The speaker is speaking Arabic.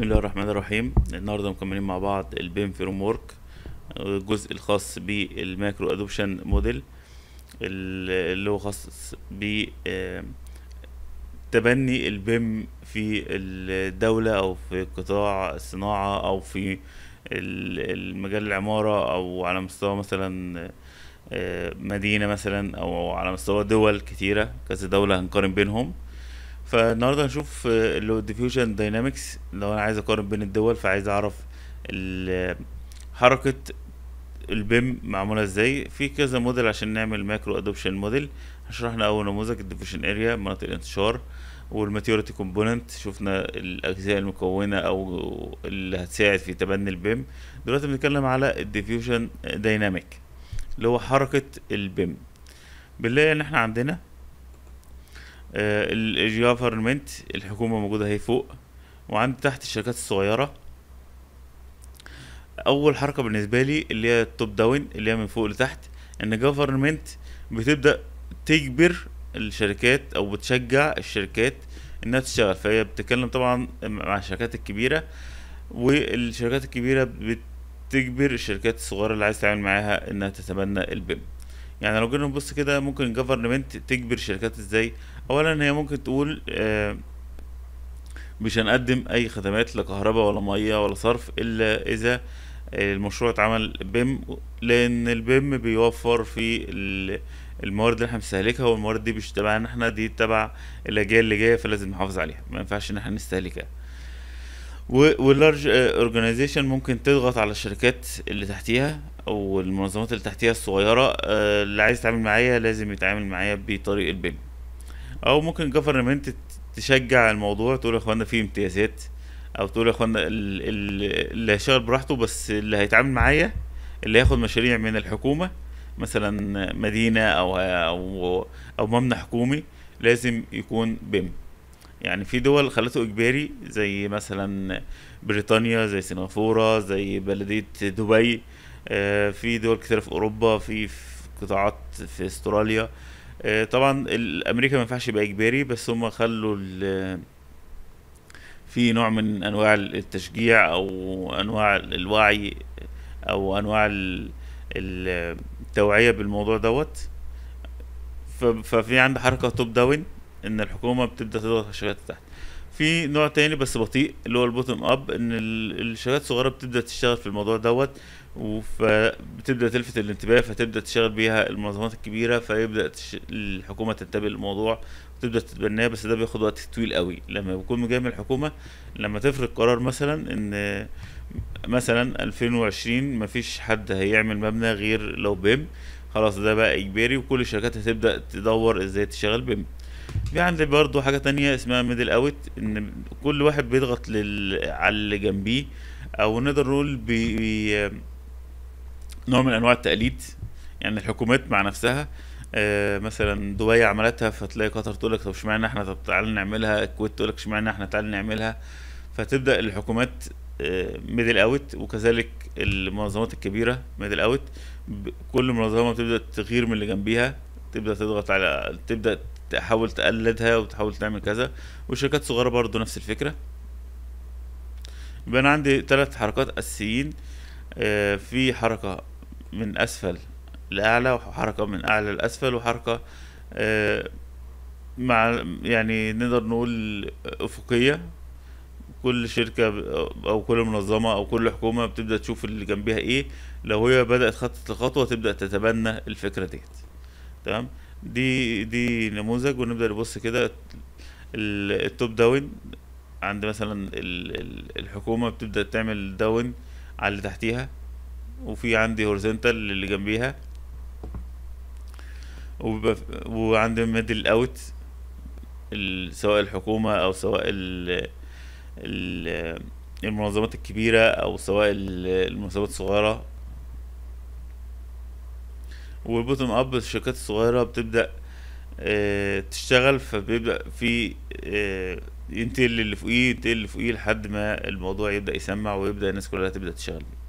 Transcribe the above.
بسم الله الرحمن الرحيم النهارده مكملين مع بعض البيم فريم ورك الجزء الخاص بالماكرو ادوبشن موديل اللي هو خاص ب آه، تبني البيم في الدولة او في قطاع الصناعة او في المجال العمارة او على مستوى مثلا آه، مدينة مثلا او على مستوى دول كتيرة كذا دولة هنقارن بينهم فالنهارده هنشوف آه، اللي هو الديفيوجن داينامكس لو انا عايز اقارن بين الدول فعايز اعرف حركه البيم معموله ازاي في كذا موديل عشان نعمل ماكرو ادوبشن موديل شرحنا اول نموذج الديفيوجن اريا مناطق الانتشار والماتيوريتي كومبوننت شفنا الاجزاء المكونه او اللي هتساعد في تبني البيم دلوقتي بنتكلم على الديفيوجن دايناميك اللي هو حركه البيم بنلاقي ان احنا عندنا آه، الجوفرمنت الحكومة موجودة هي فوق وعند تحت الشركات الصغيرة أول حركة بالنسبة لي اللي هي التوب داون اللي هي من فوق لتحت إن جوفرمنت بتبدأ تجبر الشركات أو بتشجع الشركات إنها تشتغل فهي بتتكلم طبعا مع الشركات الكبيرة والشركات الكبيرة بتجبر الشركات الصغيرة اللي عايز تتعامل معاها إنها تتبنى البيم يعني لو جينا نبص كده ممكن الجفرمنت تجبر الشركات ازاي اولا هي ممكن تقول آه، مش هنقدم اي خدمات لا ولا ميه ولا صرف الا اذا المشروع اتعمل بيم لان البيم بيوفر في الموارد اللي احنا بنستهلكها والموارد دي مش تبعنا احنا دي تبع الاجيال اللي جايه فلازم نحافظ عليها ما ينفعش ان احنا نستهلكها واللارج اورجانيزيشن ممكن تضغط على الشركات اللي تحتيها او المنظمات اللي تحتيها الصغيره آه، اللي عايز يتعامل معايا لازم يتعامل معايا بطريق البيم او ممكن جفرمنت تشجع الموضوع تقول يا اخوانا في امتيازات او تقول يا اخوانا اللي هيشتغل براحته بس اللي هيتعامل معايا اللي هياخد مشاريع من الحكومه مثلا مدينه او او او مبنى حكومي لازم يكون بيم يعني في دول خلته اجباري زي مثلا بريطانيا زي سنغافوره زي بلديه دبي آه، في دول كتير في اوروبا في قطاعات في استراليا آه، طبعا الامريكا ما ينفعش يبقى اجباري بس هم خلوا في نوع من انواع التشجيع او انواع الوعي او انواع التوعيه بالموضوع دوت ففي عند حركه توب داون ان الحكومه بتبدا تضغط على الشركات تحت في نوع تاني بس بطيء اللي هو البوتم اب ان الشركات الصغيره بتبدا تشتغل في الموضوع دوت فبتبدا تلفت الانتباه فتبدا تشغل بيها المنظمات الكبيره فيبدا الحكومه تنتبه للموضوع وتبدا تتبناه بس ده بياخد وقت طويل قوي لما بيكون جاي من الحكومه لما تفرض قرار مثلا ان مثلا 2020 مفيش حد هيعمل مبنى غير لو بيم خلاص ده بقى اجباري وكل الشركات هتبدا تدور ازاي تشغل بيم في عندي برضو حاجه تانية اسمها ميدل اوت ان كل واحد بيضغط لل... على اللي جنبيه او نقدر نقول بي... نوع من انواع التقليد يعني الحكومات مع نفسها آه مثلا دبي عملتها فتلاقي قطر تقول لك طب اشمعنى احنا طب تعالى نعملها الكويت تقول لك اشمعنى احنا تعالى نعملها فتبدا الحكومات ميدل آه، اوت وكذلك المنظمات الكبيره ميدل اوت كل منظمه بتبدا تغير من اللي جنبيها تبدا تضغط على تبدا تحاول تقلدها وتحاول تعمل كذا والشركات الصغيره برضو نفس الفكره يبقى انا عندي ثلاث حركات اساسيين آه، في حركه من أسفل لأعلى وحركة من أعلى لأسفل وحركة آه، مع يعني نقدر نقول أفقية كل شركة أو كل منظمة أو كل حكومة بتبدأ تشوف اللي جنبها إيه لو هي بدأت خطت الخطوة تبدأ تتبنى الفكرة ديت تمام دي دي نموذج ونبدأ نبص كده التوب داون عند مثلا الحكومة بتبدأ تعمل داون على اللي تحتيها وفي عندي هورزنتال اللي جنبيها وعندي ميدل اوت سواء الحكومة او سواء المنظمات الكبيرة او سواء المنظمات الصغيرة والبوتوم اب الشركات الصغيرة بتبدأ آه، تشتغل فبيبدأ في آه، ينتقل اللي فوقيه ينتقل اللي فوقيه لحد ما الموضوع يبدأ يسمع ويبدأ الناس كلها تبدأ تشتغل